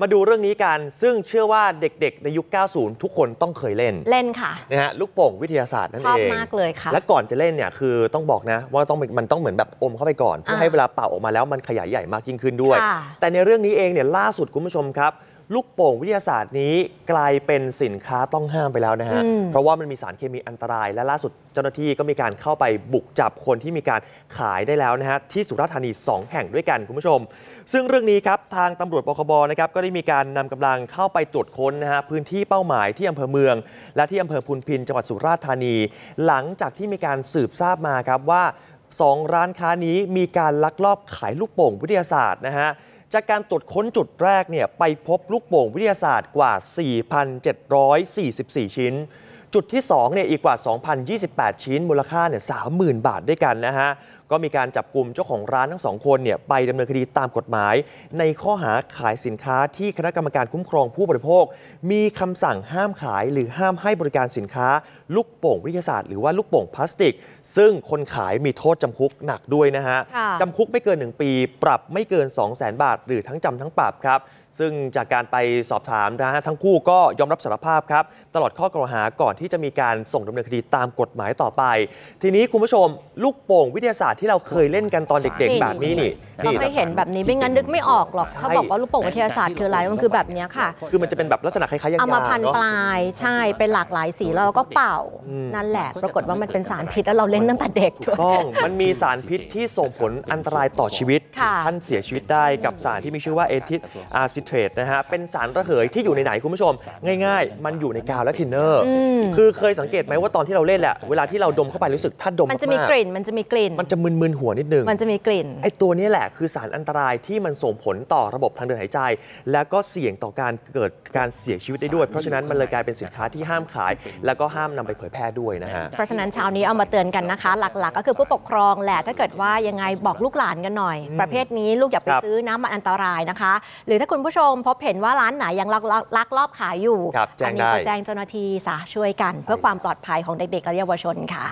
มาดูเรื่องนี้กัน ซึ่งเชื่อว่าเด็กๆ ในยุค 90 ทุกคนต้องเคยเล่นเล่นค่ะนะฮะลูกโป่งวิทยาศาสตร์นั่นเองชอบมากเลยค่ะและก่อนจะเล่นเนี่ยคือต้องบอกนะ ว่าต้องมันต้องเหมือนแบบอมเข้าไปก่อน เพื่อให้เวลาเป่าออกมาแล้วมันขยายใหญ่มากยิ่งขึ้นด้วย แต่ในเรื่องนี้เองเนี่ยล่าสุดคุณผู้ชมครับลูกโป่งวิทยาศาสตร์นี้ กลายเป็นสินค้าต้องห้ามไปแล้วนะฮะ เพราะว่ามันมีสารเคมีอันตราย และล่าสุดเจ้าหน้าที่ก็มีการเข้าไปบุกจับคนที่มีการขายได้แล้วนะฮะที่สุราษฎร์ธานี 2 แห่งด้วยกันคุณผู้ชม ซึ่งเรื่องนี้ครับทางตำรวจปคบนะครับ ก็ได้มีการนำกำลังเข้าไปตรวจค้นนะฮะพื้นที่เป้าหมายที่อำเภอเมือง และที่อำเภอพุนพินจังหวัดสุราษฎร์ธานี หลังจากที่มีการสืบทราบมาครับว่า 2 ร้านค้านี้มีการลักลอบขายลูกโป่งวิทยาศาสตร์นะฮะจากการตรวจค้นจุดแรกเนี่ยไปพบลูกโป่งวิทยาศาสตร์กว่า 4,744 ชิ้น จุดที่2เนี่ยอีกกว่า 2,028 ชิ้นมูลค่าเนี่ย30,000 บาทด้วยกันนะฮะก็มีการจับกลุ่มเจ้าของร้านทั้งสองคนเนี่ยไปดำเนินคดีตามกฎหมาย ในข้อหาขายสินค้าที่คณะกรรมการคุ้มครองผู้บริโภค มีคำสั่งห้ามขายหรือห้ามให้บริการสินค้า ลูกโป่งวิทยาศาสตร์หรือว่าลูกโป่งพลาสติก ซึ่งคนขายมีโทษจำคุกหนักด้วยนะฮะะจำคุกไม่เกิน 1 ปี ปรับไม่เกิน 2 0 0แสนบาท หรือทั้งจำทั้งปรับครับซึ่งจากการไปสอบถามนะฮะทั้งคู่ก็ยอมรับสารภาพครับ ตลอดข้อกล่าวหาก่อนที่จะมีการส่งดำเนินคดีตามกฎหมายต่อไป ทีนี้คุณผู้ชมลูกโป่งวิทยาศาสตร์ดที่เราเคยเล่นกันตอนเด็กๆแบบนี้นี่ก็ไเ่เห็นแบบนี้ ไม่งั้นนึกไม่ออกหรอกเขาบอกว่าลูกโป่งวิทยาศาสตร์คืออะไร มันคือแบบนี้ค่ะ คือมันจะเป็นแบบลักษณะคล้ายๆยางเอามาพันปลายใช่ เป็นหลากหลายสี แล้วก็เป่านั่นแหละ ปรากฏว่ามันเป็นสารพิษแล้วเราเล่นตั้งแต่เด็กด้วยต้องมันมีสารพิษที่ส่งผลอันตรายต่อชีวิตท่านเสียชีวิตได้กับสารที่มีชื่อว่าเอทิสอาซิเทรตนะฮะ เป็นสารระเหยที่อยู่ในไหนคุณผู้ชม ง่าย ๆ มันอยู่ในกาวและทินเนอร์ คือเคยสังเกตไหมว่าตอนที่เราเล่นแหละเวลาที่เราดมเข้าไปรู้สึกถ้าดมมันจะมีกลิ่นมันจะมีกลิ่นมันจะมึนๆหัวนิดนึงมันจะมีกลิ่นไอ้ตัวนี้แหละคือสารอันตรายที่มันส่งผลต่อระบบทางเดินหายใจ แล้วก็เสี่ยงต่อการเกิดการเสียชีวิตได้ด้วย เพราะฉะนั้นมันเลยกลายเป็นสินค้าที่ห้ามขาย แล้วก็ห้ามนำไปเผยแพร่ด้วยนะฮะเพราะฉะนั้นเช้านี้เอามาเตือนกันนะคะ หลักๆ ก็คือผู้ปกครองแหละถ้าเกิดว่ายังไงบอกลูกหลานกันหน่อย ประเภทนี้ลูกอย่าไปซื้อนามันอันตรายนะคะ หรือถ้าคุณผู้ชมพบเห็นว่าร้านไหนยังลักลอบขายอยู่อันนี้ก็แจ้งเจ้าหน้าที่ซะช่วยกัน เพื่อความปลอดภัยของเด็กๆและเยาวชนค่ะ